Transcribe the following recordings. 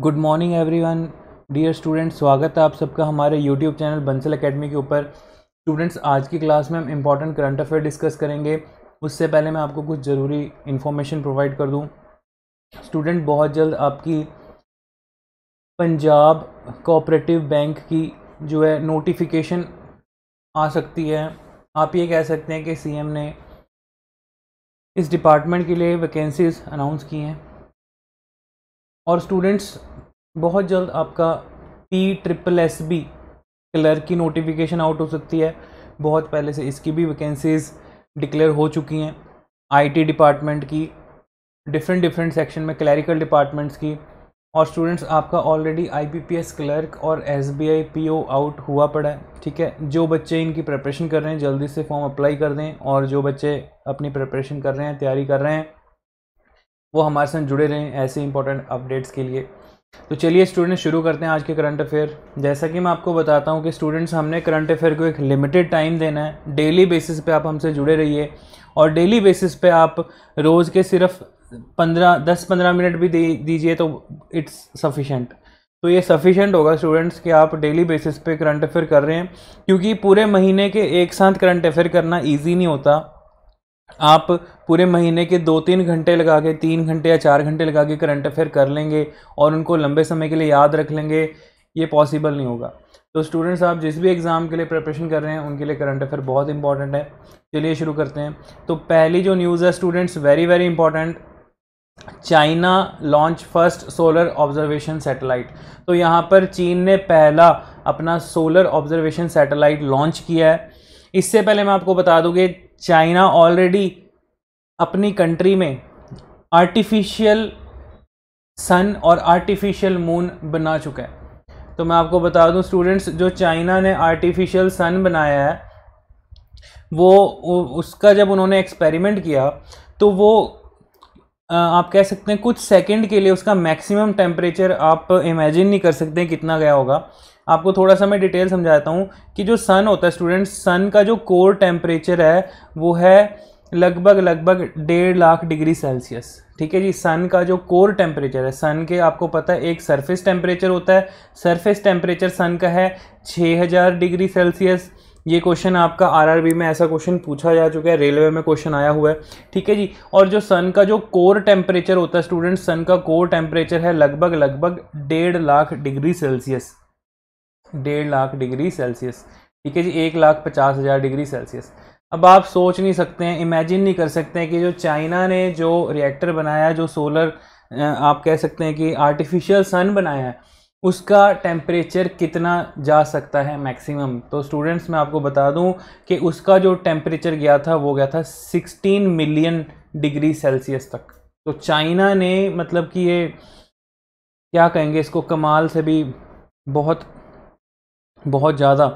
Good morning one dear students स्वागत है आप सबका हमारे यूट्यूब चैनल बंसल अकेडमी के ऊपर स्टूडेंट्स आज की क्लास में हम इम्पॉर्टेंट करंट अफेयर डिस्कस करेंगे उससे पहले मैं आपको कुछ ज़रूरी इन्फॉर्मेशन प्रोवाइड कर दूँ स्टूडेंट बहुत जल्द आपकी पंजाब कोऑपरेटिव बैंक की जो है नोटिफिकेशन आ सकती है आप ये कह सकते हैं कि सीएम ने इस डिपार्टमेंट के लिए वैकेंसीज अनाउंस की हैं और स्टूडेंट्स बहुत जल्द आपका P triple S B clerk की नोटिफिकेशन आउट हो सकती है बहुत पहले से इसकी भी वैकेंसीज़ डिक्लेयर हो चुकी हैं आईटी डिपार्टमेंट की डिफरेंट डिफरेंट सेक्शन में क्लैरिकल डिपार्टमेंट्स की और स्टूडेंट्स आपका ऑलरेडी आईपीपीएस क्लर्क और एसबीआई पीओ आउट हुआ पड़ा है ठीक है जो बच्चे इनकी प्रिपरेशन कर रहे हैं जल्दी से फॉर्म अप्लाई कर दें और जो बच्चे अपनी प्रिपरेशन कर रहे हैं तैयारी कर रहे हैं वो हमारे साथ जुड़े रहें ऐसे इंपॉर्टेंट अपडेट्स के लिए तो चलिए स्टूडेंट्स शुरू करते हैं आज के करंट अफेयर जैसा कि मैं आपको बताता हूँ कि स्टूडेंट्स हमने करंट अफेयर को एक लिमिटेड टाइम देना है डेली बेसिस पे आप हमसे जुड़े रहिए और डेली बेसिस पे आप रोज़ के सिर्फ पंद्रह दस पंद्रह मिनट भी दे दीजिए तो इट्स सफिशेंट तो ये सफिशेंट होगा स्टूडेंट्स कि आप डेली बेसिस पे करंट अफेयर कर रहे हैं क्योंकि पूरे महीने के एक साथ करंट अफेयर करना ईजी नहीं होता आप पूरे महीने के दो तीन घंटे लगा के तीन घंटे या चार घंटे लगा के करंट अफेयर कर लेंगे और उनको लंबे समय के लिए याद रख लेंगे ये पॉसिबल नहीं होगा तो स्टूडेंट्स आप जिस भी एग्ज़ाम के लिए प्रिपरेशन कर रहे हैं उनके लिए करंट अफेयर बहुत इंपॉर्टेंट है चलिए शुरू करते हैं तो पहली जो न्यूज़ है students very very important China launch first solar observation satellite तो यहाँ पर चीन ने पहला अपना सोलर ऑब्जर्वेशन सैटेलाइट लॉन्च किया है इससे पहले मैं आपको बता दूँ कि चाइना ऑलरेडी अपनी कंट्री में आर्टिफिशियल सन और आर्टिफिशियल मून बना चुका है तो मैं आपको बता दूं स्टूडेंट्स जो चाइना ने आर्टिफिशियल सन बनाया है वो उसका जब उन्होंने एक्सपेरिमेंट किया तो वो आप कह सकते हैं कुछ सेकंड के लिए उसका मैक्सिमम टेम्परेचर आप इमेजिन नहीं कर सकते कितना गया होगा आपको थोड़ा सा मैं डिटेल समझाता हूँ कि जो सन होता है स्टूडेंट सन का जो कोर टेम्परेचर है वो है लगभग लगभग डेढ़ लाख डिग्री सेल्सियस ठीक है जी सन का जो कोर टेम्परेचर है सन के आपको पता है एक सरफेस टेम्परेचर होता है सरफेस टेम्परेचर सन का है 6000 डिग्री सेल्सियस ये क्वेश्चन आपका आरआरबी में ऐसा क्वेश्चन पूछा जा चुका है रेलवे में क्वेश्चन आया हुआ है ठीक है जी और जो सन का जो कोर टेम्परेचर होता है स्टूडेंट सन का कोर टेम्परेचर है लगभग लगभग डेढ़ लाख डिग्री सेल्सियस डेढ़ लाख डिग्री सेल्सियस ठीक है जी एक लाख पचास हज़ार डिग्री सेल्सियस अब आप सोच नहीं सकते हैं इमेजिन नहीं कर सकते हैं कि जो चाइना ने जो रिएक्टर बनाया जो सोलर आप कह सकते हैं कि आर्टिफिशियल सन बनाया है उसका टेम्परेचर कितना जा सकता है मैक्सिमम तो स्टूडेंट्स मैं आपको बता दूं कि उसका जो टेम्परेचर गया था वो गया था 16 मिलियन डिग्री सेल्सियस तक तो चाइना ने मतलब कि ये क्या कहेंगे इसको कमाल से भी बहुत बहुत ज़्यादा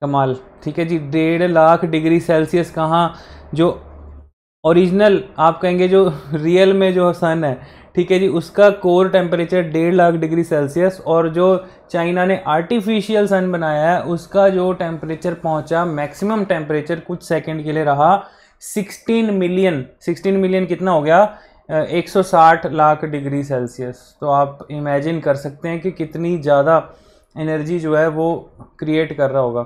कमाल ठीक है जी डेढ़ लाख डिग्री सेल्सियस कहाँ जो ओरिजिनल आप कहेंगे जो रियल में जो सन है ठीक है जी उसका कोर टेम्परेचर डेढ़ लाख डिग्री सेल्सियस और जो चाइना ने आर्टिफिशियल सन बनाया है उसका जो टेम्परेचर पहुंचा मैक्सिमम टेम्परेचर कुछ सेकंड के लिए रहा 16 मिलियन 16 मिलियन कितना हो गया 160 लाख डिग्री सेल्सियस तो आप इमेजिन कर सकते हैं कि कितनी ज़्यादा एनर्जी जो है वो क्रिएट कर रहा होगा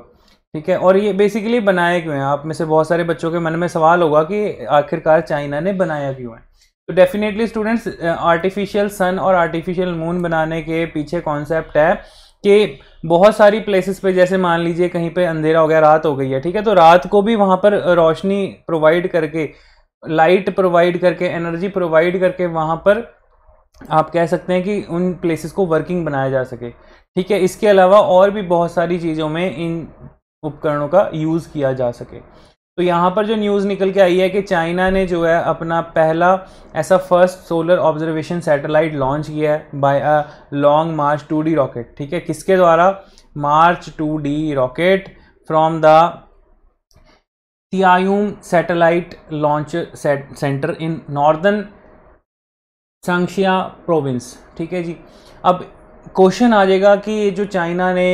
ठीक है और ये बेसिकली बनाए क्यों हैं आप में से बहुत सारे बच्चों के मन में सवाल होगा कि आखिरकार चाइना ने बनाया क्यों है तो डेफिनेटली स्टूडेंट्स आर्टिफिशियल सन और आर्टिफिशियल मून बनाने के पीछे कॉन्सेप्ट है कि बहुत सारी प्लेसेस पे जैसे मान लीजिए कहीं पे अंधेरा हो गया रात हो गई है ठीक है तो रात को भी वहाँ पर रोशनी प्रोवाइड करके लाइट प्रोवाइड करके एनर्जी प्रोवाइड करके वहाँ पर आप कह सकते हैं कि उन प्लेसेस को वर्किंग बनाया जा सके ठीक है इसके अलावा और भी बहुत सारी चीज़ों में इन उपकरणों का यूज़ किया जा सके तो यहाँ पर जो न्यूज़ निकल के आई है कि चाइना ने जो है अपना पहला ऐसा first solar observation satellite launch किया है by a Long March two D rocket ठीक है किसके द्वारा March two D rocket from the Taiyuan satellite launch centre in northern Shanxi province ठीक है जी अब क्वेश्चन आ जाएगा कि जो चाइना ने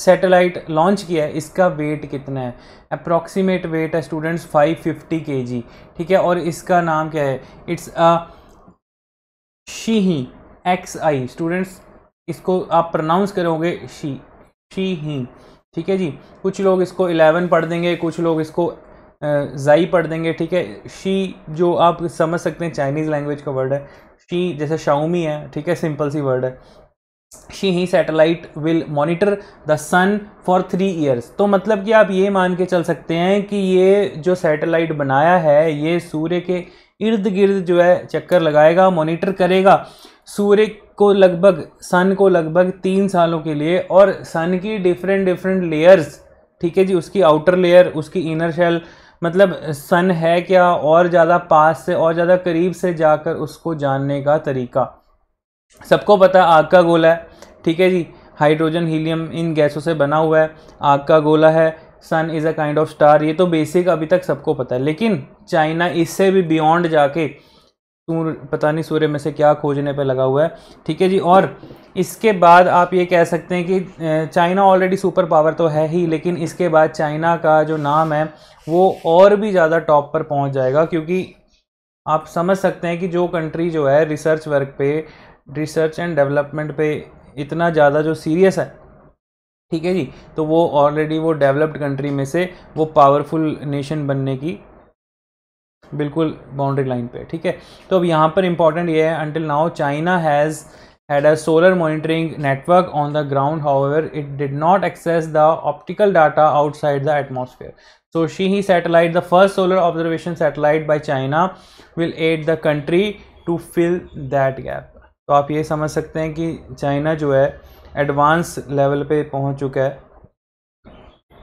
सैटेलाइट लॉन्च किया है इसका वेट कितना है अप्रॉक्सीमेट वेट है स्टूडेंट्स 550 जी ठीक है और इसका नाम क्या है it's a Xihe X I students इसको आप प्रोनाउंस करोगे शी शी ही ठीक है जी कुछ लोग इसको 11 पढ़ देंगे कुछ लोग इसको जाई पढ़ देंगे ठीक है शी जो आप समझ सकते हैं चाइनीज़ लैंग्वेज का वर्ड है शी जैसे शाउमी है ठीक है सिंपल सी वर्ड है Xi He satellite will monitor the sun for three years तो मतलब कि आप ये मान के चल सकते हैं कि ये जो सैटेलाइट बनाया है ये सूर्य के इर्द गिर्द जो है चक्कर लगाएगा मॉनिटर करेगा सूर्य को लगभग सन को लगभग तीन सालों के लिए और सन की डिफरेंट डिफरेंट लेयर्स ठीक है जी उसकी आउटर लेयर उसकी इनर शेल मतलब सन है क्या और ज़्यादा पास से और ज़्यादा करीब से जाकर उसको जानने का तरीका सबको पता आग का गोला है ठीक है जी हाइड्रोजन हीलियम इन गैसों से बना हुआ है आग का गोला है sun is a kind of star ये तो बेसिक अभी तक सबको पता है लेकिन चाइना इससे भी बियॉन्ड जाके सूर्य पता नहीं सूर्य में से क्या खोजने पे लगा हुआ है ठीक है जी और इसके बाद आप ये कह सकते हैं कि चाइना ऑलरेडी सुपर पावर तो है ही लेकिन इसके बाद चाइना का जो नाम है वो और भी ज़्यादा टॉप पर पहुंच जाएगा क्योंकि आप समझ सकते हैं कि जो कंट्री जो है रिसर्च वर्क पे रिसर्च एंड डेवलपमेंट पे इतना ज़्यादा जो सीरियस है ठीक है जी तो वो ऑलरेडी वो डेवलप्ड कंट्री में से वो पावरफुल नेशन बनने की बिल्कुल बाउंड्री लाइन पे ठीक है तो अब यहाँ पर इंपॉर्टेंट ये है until now China has had a solar monitoring network on the ground however it did not access the optical data outside the atmosphere so Xi He satellite the first solar observation satellite by China will aid the country to fill that gap तो आप ये समझ सकते हैं कि China जो है advance level पे पहुंच चुका है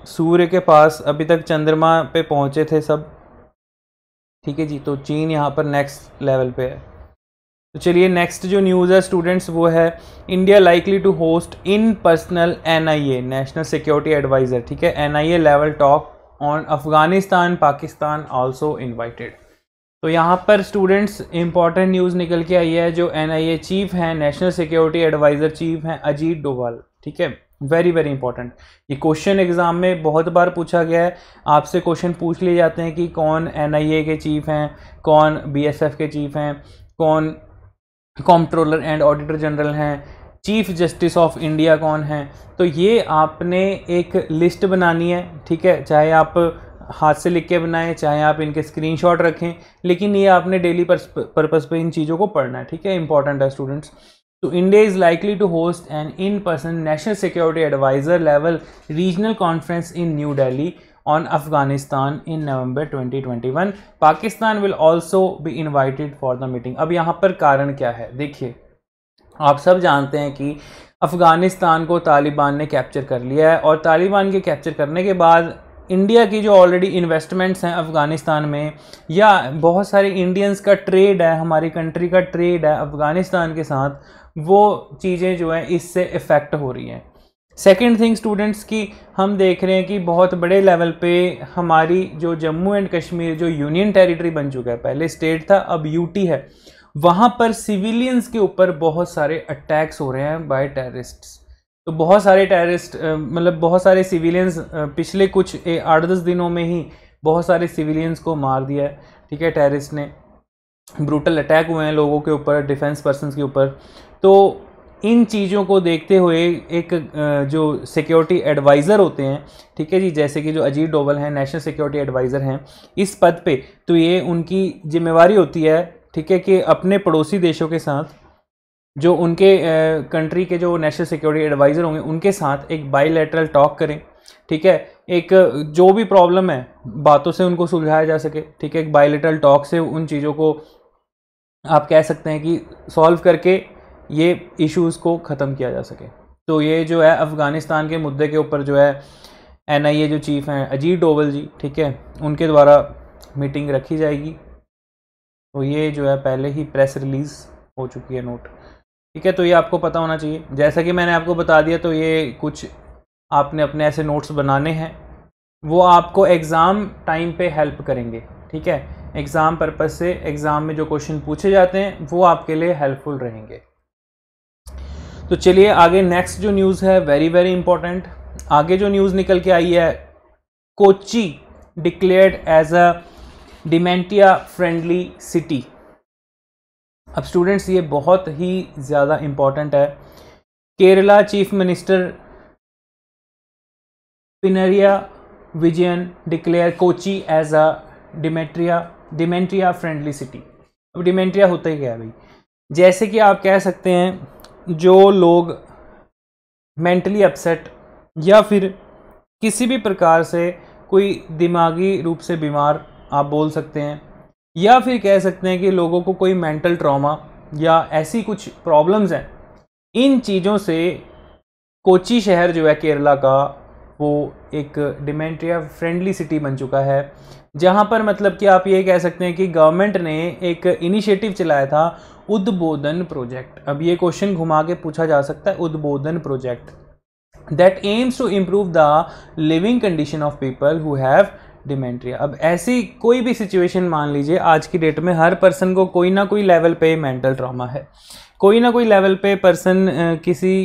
सूर्य के पास अभी तक चंद्रमा पे पहुंचे थे सब ठीक है जी तो चीन यहाँ पर नेक्स्ट लेवल पे है तो चलिए नेक्स्ट जो न्यूज़ है स्टूडेंट्स वो है India likely to host in person NIA national security adviser ठीक है NIA level talk on Afghanistan Pakistan also invited तो यहाँ पर स्टूडेंट्स इंपॉर्टेंट न्यूज़ निकल के आई है जो एन चीफ हैं नेशनल सिक्योरिटी एडवाइज़र चीफ हैं अजीत डोभाल ठीक है वेरी वेरी इंपॉर्टेंट ये क्वेश्चन एग्ज़ाम में बहुत बार पूछा गया है आपसे क्वेश्चन पूछ लिए जाते हैं कि कौन एन के चीफ हैं कौन बी के चीफ हैं कौन कॉम्प्ट्रोलर एंड ऑडिटर जनरल हैं चीफ जस्टिस ऑफ इंडिया कौन है तो ये आपने एक लिस्ट बनानी है ठीक है चाहे आप हाथ से लिख के बनाएं चाहे आप इनके स्क्रीनशॉट रखें लेकिन ये आपने डेली पर्पस पे इन चीज़ों को पढ़ना है ठीक है इंपॉर्टेंट है स्टूडेंट्स तो India is likely to host an in person national security adviser level regional conference in New Delhi on Afghanistan in November 2021 Pakistan will also be invited for the meeting अब यहाँ पर कारण क्या है देखिए आप सब जानते हैं कि अफगानिस्तान को तालिबान ने कैप्चर कर लिया है और तालिबान के कैप्चर करने के बाद इंडिया की जो ऑलरेडी इन्वेस्टमेंट्स हैं अफगानिस्तान में या बहुत सारे इंडियंस का ट्रेड है हमारी कंट्री का ट्रेड है अफगानिस्तान के साथ वो चीज़ें जो हैं इससे इफ़ेक्ट हो रही हैं सेकेंड थिंग स्टूडेंट्स की हम देख रहे हैं कि बहुत बड़े लेवल पे हमारी जो जम्मू एंड कश्मीर जो यूनियन टेरिटरी बन चुका है पहले स्टेट था अब यूटी है वहाँ पर सिविलियंस के ऊपर बहुत सारे अटैक्स हो रहे हैं बाय टेररिस्ट्स तो बहुत सारे टेररिस्ट मतलब बहुत सारे सिविलियंस पिछले कुछ आठ दस दिनों में ही बहुत सारे सिविलियंस को मार दिया है ठीक है टेररिस्ट ने ब्रूटल अटैक हुए हैं लोगों के ऊपर डिफेंस पर्सन के ऊपर तो इन चीज़ों को देखते हुए एक जो सिक्योरिटी एडवाइज़र होते हैं ठीक है जी जैसे कि जो अजीत डोवल हैं नेशनल सिक्योरिटी एडवाइज़र हैं इस पद पे तो ये उनकी जिम्मेवारी होती है ठीक है कि अपने पड़ोसी देशों के साथ जो उनके कंट्री के जो नेशनल सिक्योरिटी एडवाइज़र होंगे उनके साथ एक बाईलेटरल टॉक करें ठीक है एक जो भी प्रॉब्लम है बातों से उनको सुलझाया जा सके ठीक है एक बायोलिटल टॉक से उन चीज़ों को आप कह सकते हैं कि सॉल्व करके ये इश्यूज़ को ख़त्म किया जा सके तो ये जो है अफ़गानिस्तान के मुद्दे के ऊपर जो है एन आई ए जो चीफ़ हैं अजीत डोवल जी ठीक है उनके द्वारा मीटिंग रखी जाएगी तो ये जो है पहले ही प्रेस रिलीज़ हो चुकी है नोट ठीक है तो ये आपको पता होना चाहिए जैसा कि मैंने आपको बता दिया तो ये कुछ आपने अपने ऐसे नोट्स बनाने हैं वो आपको एग्ज़ाम टाइम पे हेल्प करेंगे ठीक है एग्ज़ाम पर्पज़ से एग्ज़ाम में जो क्वेश्चन पूछे जाते हैं वो आपके लिए हेल्पफुल रहेंगे तो चलिए आगे नेक्स्ट जो न्यूज़ है वेरी वेरी इंपॉर्टेंट आगे जो न्यूज़ निकल के आई है Kochi declared as a dementia friendly city अब स्टूडेंट्स ये बहुत ही ज़्यादा इम्पॉर्टेंट है Kerala chief minister Pinarayi Vijayan declare Kochi as a dementia dementia friendly city अब डिमेंट्रिया होता ही क्या है भाई जैसे कि आप कह सकते हैं जो लोग मेंटली अपसेट या फिर किसी भी प्रकार से कोई दिमागी रूप से बीमार आप बोल सकते हैं या फिर कह सकते हैं कि लोगों को कोई मेंटल ट्रॉमा या ऐसी कुछ प्रॉब्लम्स हैं इन चीज़ों से कोची शहर जो है केरला का वो एक डिमेंट्रिया फ्रेंडली सिटी बन चुका है जहाँ पर मतलब कि आप ये कह सकते हैं कि गवर्नमेंट ने एक इनिशिएटिव चलाया था उद्बोधन प्रोजेक्ट अब ये क्वेश्चन घुमा के पूछा जा सकता है Udbodhan project that aims to improve the living condition of people who have dementia अब ऐसी कोई भी सिचुएशन मान लीजिए आज की डेट में हर पर्सन को कोई ना कोई लेवल पे मेंटल ट्रॉमा है कोई ना कोई लेवल पे पर्सन किसी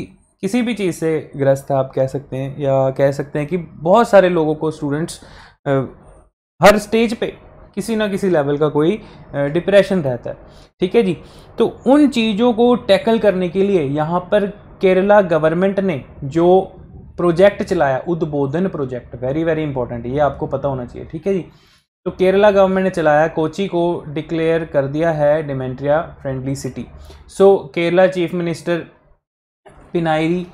किसी भी चीज़ से ग्रस्त है आप कह सकते हैं या कह सकते हैं कि बहुत सारे लोगों को स्टूडेंट्स हर स्टेज पे किसी ना किसी लेवल का कोई डिप्रेशन रहता है ठीक है जी तो उन चीज़ों को टैकल करने के लिए यहाँ पर केरला गवर्नमेंट ने जो प्रोजेक्ट चलाया उद्बोधन प्रोजेक्ट वेरी वेरी इंपॉर्टेंट ये आपको पता होना चाहिए ठीक है जी तो केरला गवर्नमेंट ने चलाया कोची को डिक्लेयर कर दिया है dementia friendly city so Kerala chief minister Pinarayi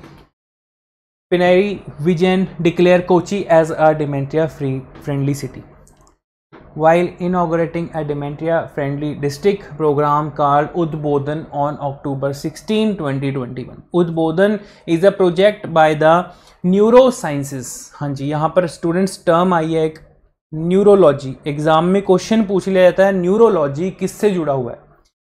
Pinarayi Vijayan declare Kochi as a dementia free friendly city while inaugurating a dementia friendly district program called Udbodhan on October 16, 2021. Udbodhan is a project by the neurosciences. हाँ जी यहाँ पर students term आई है एक neurology exam में question पूछ लिया जाता है न्यूरोलॉजी किससे जुड़ा हुआ है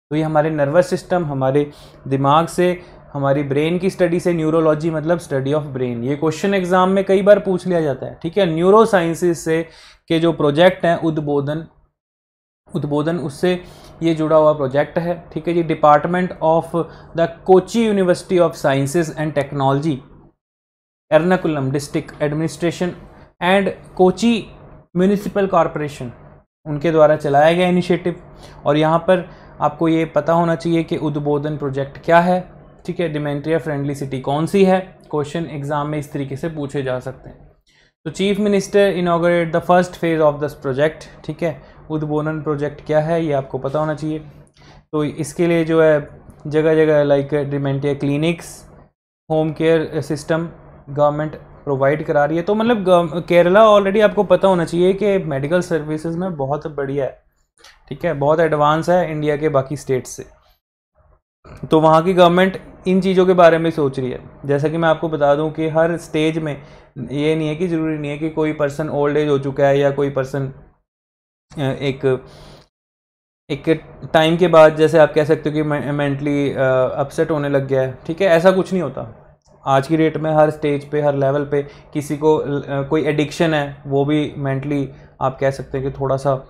तो ये हमारे नर्वस सिस्टम हमारे दिमाग से हमारी ब्रेन की स्टडी से न्यूरोलॉजी मतलब स्टडी ऑफ ब्रेन ये क्वेश्चन एग्जाम में कई बार पूछ लिया जाता है ठीक है न्यूरो साइंसिस से के जो प्रोजेक्ट हैं उद्बोधन उद्बोधन उससे ये जुड़ा हुआ प्रोजेक्ट है ठीक है जी department of the Kochi university of sciences and technology Ernakulam district administration and Kochi municipal corporation उनके द्वारा चलाया गया इनिशिएटिव और यहाँ पर आपको ये पता होना चाहिए कि उद्बोधन प्रोजेक्ट क्या है ठीक है डिमेंट्रिया फ्रेंडली सिटी कौन सी है क्वेश्चन एग्जाम में इस तरीके से पूछे जा सकते हैं तो chief minister inaugurate the first phase of this project ठीक है उद्बोधन प्रोजेक्ट क्या है ये आपको पता होना चाहिए तो इसके लिए जो है जगह जगह like dementia clinics home care system government provide करा रही है तो मतलब केरला ऑलरेडी आपको पता होना चाहिए कि मेडिकल सर्विसेज में बहुत बढ़िया है ठीक है बहुत एडवांस है इंडिया के बाकी स्टेट्स से तो वहाँ की गवर्नमेंट इन चीज़ों के बारे में सोच रही है जैसा कि मैं आपको बता दूं कि हर स्टेज में ये नहीं है कि ज़रूरी नहीं है कि कोई पर्सन ओल्ड एज हो चुका है या कोई पर्सन एक एक टाइम के बाद जैसे आप कह सकते हो कि मेंटली अपसेट होने लग गया है ठीक है ऐसा कुछ नहीं होता आज की डेट में हर स्टेज पे हर लेवल पे किसी को कोई एडिक्शन है वो भी मेंटली आप कह सकते हैं कि थोड़ा सा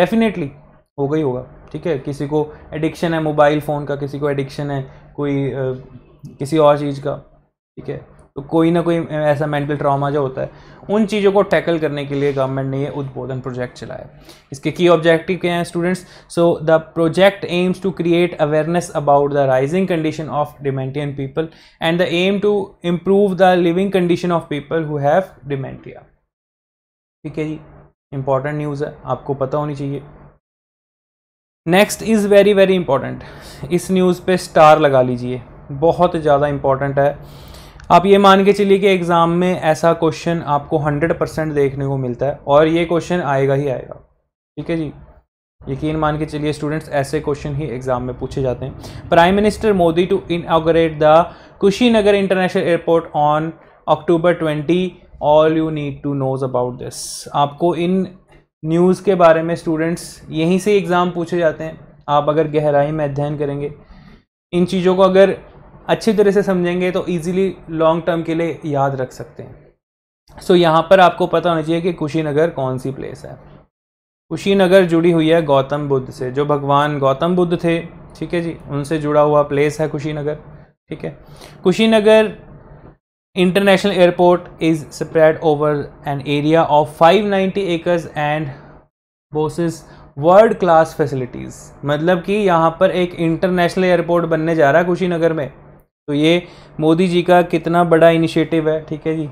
डेफिनेटली हो गई होगा ठीक है किसी को एडिक्शन है मोबाइल फ़ोन का किसी को एडिक्शन है कोई आ, किसी और चीज़ का ठीक है तो कोई ना कोई ऐसा मेंटल ट्रॉमा जो होता है उन चीज़ों को टैकल करने के लिए गवर्नमेंट ने ये उद्बोधन प्रोजेक्ट चलाया इसके की ऑब्जेक्टिव क्या हैं students so the project aims to create awareness about the rising condition of dementia people and the aim to improve the living condition of people who have dementia ठीक है जी इंपॉर्टेंट न्यूज़ है आपको पता होनी चाहिए next is very very important इस news पे star लगा लीजिए बहुत ज़्यादा इम्पॉर्टेंट है आप ये मान के चलिए कि एग्ज़ाम में ऐसा क्वेश्चन आपको हंड्रेड परसेंट देखने को मिलता है और ये क्वेश्चन आएगा ही आएगा ठीक है जी यकीन मान के चलिए स्टूडेंट्स ऐसे क्वेश्चन ही एग्ज़ाम में पूछे जाते हैं prime minister Modi to inaugurate the Kushinagar international airport on October twenty all you need to know about this आपको इन न्यूज़ के बारे में स्टूडेंट्स यहीं से एग्ज़ाम पूछे जाते हैं आप अगर गहराई में अध्ययन करेंगे इन चीज़ों को अगर अच्छी तरह से समझेंगे तो ईजिली लॉन्ग टर्म के लिए याद रख सकते हैं सो so, यहाँ पर आपको पता होना चाहिए कि कुशीनगर कौन सी प्लेस है कुशीनगर जुड़ी हुई है गौतम बुद्ध से जो भगवान गौतम बुद्ध थे ठीक है जी उनसे जुड़ा हुआ प्लेस है कुशीनगर ठीक है Kushinagar international airport is spread over an area of five ninety acres and boasts world class facilities मतलब कि यहाँ पर एक इंटरनेशनल एयरपोर्ट बनने जा रहा है कुशीनगर में तो ये मोदी जी का कितना बड़ा इनिशिएटिव है ठीक है जी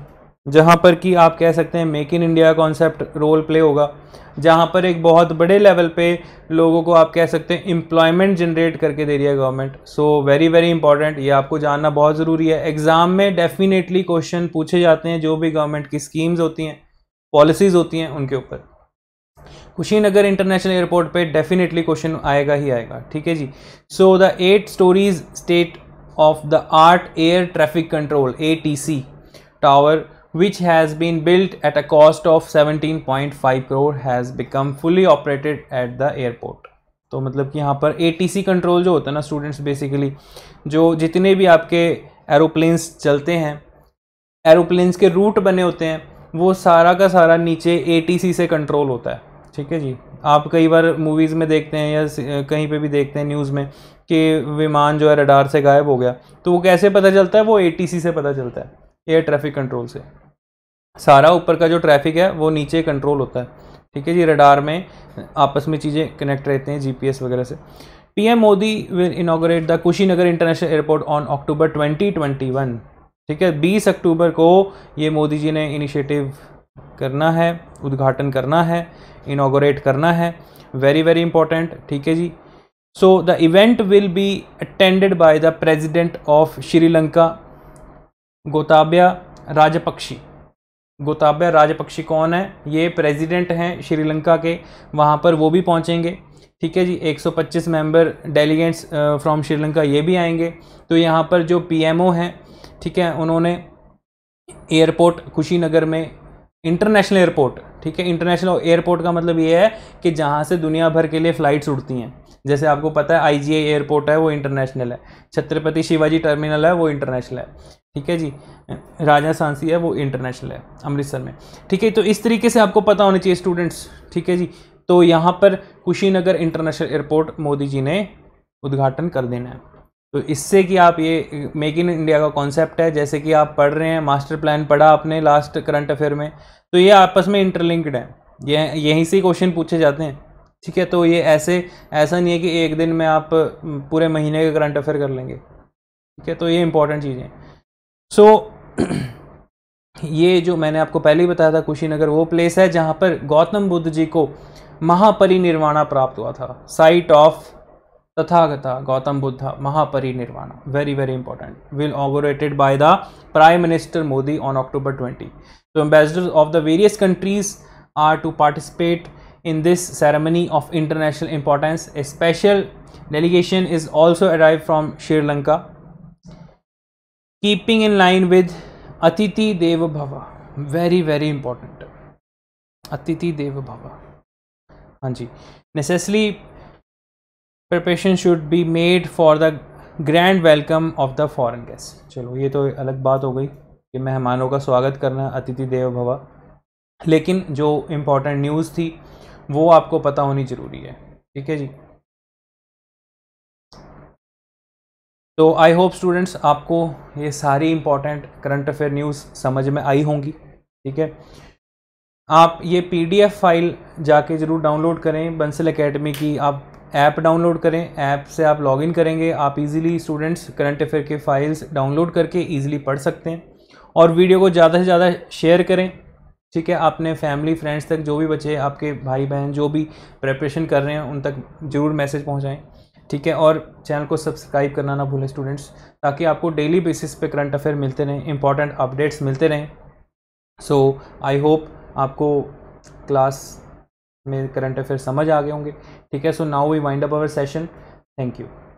जहाँ पर कि आप कह सकते हैं make in India concept role play होगा जहाँ पर एक बहुत बड़े लेवल पे लोगों को आप कह सकते हैं एम्प्लॉयमेंट जनरेट करके दे रही है government so very very important ये आपको जानना बहुत ज़रूरी है एग्ज़ाम में डेफिनेटली क्वेश्चन पूछे जाते हैं जो भी गवर्नमेंट की स्कीम्स होती हैं पॉलिसीज़ होती हैं उनके ऊपर कुशीनगर इंटरनेशनल एयरपोर्ट पे डेफिनेटली क्वेश्चन आएगा ही आएगा ठीक है जी so the eight storeys state of the art air traffic control a tower which has been built at a cost of 17.5 crore has become fully operated at the airport तो मतलब कि यहाँ पर ए टी सी कंट्रोल जो होता है ना students basically जो जितने भी आपके एरोप्लेन्स चलते हैं एरोप्लेन्स के रूट बने होते हैं वो सारा का सारा नीचे ए टी सी से कंट्रोल होता है ठीक है जी आप कई बार मूवीज़ में देखते हैं या कहीं पे भी देखते हैं न्यूज़ में कि विमान जो है रडार से गायब हो गया तो वो कैसे पता चलता है वो ए टी सी से पता चलता है एयर ट्रैफिक कंट्रोल से सारा ऊपर का जो ट्रैफिक है वो नीचे कंट्रोल होता है ठीक है जी रडार में आपस में चीज़ें कनेक्ट रहते हैं जीपीएस वगैरह से PM Modi will inaugurate the Kushinagar international airport on October 2021 ठीक है 20 अक्टूबर को ये मोदी जी ने इनिशिएटिव करना है उद्घाटन करना है इनाग्रेट करना है वेरी वेरी इंपॉर्टेंट ठीक है जी so the event will be attended by the president of Sri Lanka Gotabaya Rajapaksa Gotabaya Rajapaksa कौन है ये प्रेसिडेंट हैं श्रीलंका के वहाँ पर वो भी पहुँचेंगे ठीक है जी 125 मेंबर डेलीगेट्स फ्रॉम श्रीलंका ये भी आएंगे तो यहाँ पर जो पीएमओ हैं ठीक है उन्होंने एयरपोर्ट कुशीनगर में इंटरनेशनल एयरपोर्ट ठीक है इंटरनेशनल एयरपोर्ट का मतलब ये है कि जहाँ से दुनिया भर के लिए फ़्लाइट्स उड़ती हैं जैसे आपको पता है आईजीए एयरपोर्ट है वो इंटरनेशनल है छत्रपति शिवाजी टर्मिनल है वो इंटरनेशनल है ठीक है जी राजा सांसी है वो इंटरनेशनल है अमृतसर में ठीक है तो इस तरीके से आपको पता होना चाहिए स्टूडेंट्स ठीक है जी तो यहाँ पर कुशीनगर इंटरनेशनल एयरपोर्ट मोदी जी ने उद्घाटन कर देना है तो इससे कि आप ये मेक इन इंडिया का कॉन्सेप्ट है जैसे कि आप पढ़ रहे हैं मास्टर प्लान पढ़ा आपने लास्ट करंट अफेयर में तो ये आपस में इंटरलिंक्ड है ये यहीं से क्वेश्चन पूछे जाते हैं ठीक है तो ये ऐसे ऐसा नहीं है कि एक दिन में आप पूरे महीने का करंट अफेयर कर लेंगे ठीक है तो ये इंपॉर्टेंट चीज़ें सो so, ये जो मैंने आपको पहले ही बताया था कुशीनगर वो प्लेस है जहाँ पर गौतम बुद्ध जी को महापरिनिर्वाणा प्राप्त हुआ था site of Tathagata Gautama Buddha Mahaparinirvana very very important will inaugurated by the prime minister Modi on October twenty तो ambassador of the various countries are to participate in this ceremony of international importance special delegation is also arrive from Sri Lanka keeping in line with Atithi Devo भवा very very important अतिथि देव भवा हाँ जी necessarily preparation should be made for the grand welcome of the foreign guest चलो ये तो अलग बात हो गई कि मेहमानों का स्वागत करना अतिथि देव भवा लेकिन जो इम्पोर्टेंट न्यूज़ थी वो आपको पता होनी ज़रूरी है ठीक है जी तो आई होप स्टूडेंट्स आपको ये सारी इंपॉर्टेंट करंट अफेयर न्यूज़ समझ में आई होंगी ठीक है आप ये पीडीएफ फाइल जाके ज़रूर डाउनलोड करें बंसल एकेडमी की आप ऐप डाउनलोड करें ऐप से आप लॉगिन करेंगे आप इजीली स्टूडेंट्स करंट अफेयर के फाइल्स डाउनलोड करके इजीली पढ़ सकते हैं और वीडियो को ज़्यादा से ज़्यादा शेयर करें ठीक है आपने फैमिली फ्रेंड्स तक जो भी बच्चे आपके भाई बहन जो भी प्रेपरेशन कर रहे हैं उन तक ज़रूर मैसेज पहुँचाएँ ठीक है और चैनल को सब्सक्राइब करना ना भूलें स्टूडेंट्स ताकि आपको डेली बेसिस पे करंट अफेयर मिलते रहें इंपॉर्टेंट अपडेट्स मिलते रहें सो आई होप आपको क्लास में करंट अफेयर समझ आ गए होंगे ठीक है so now we wind up our session thank you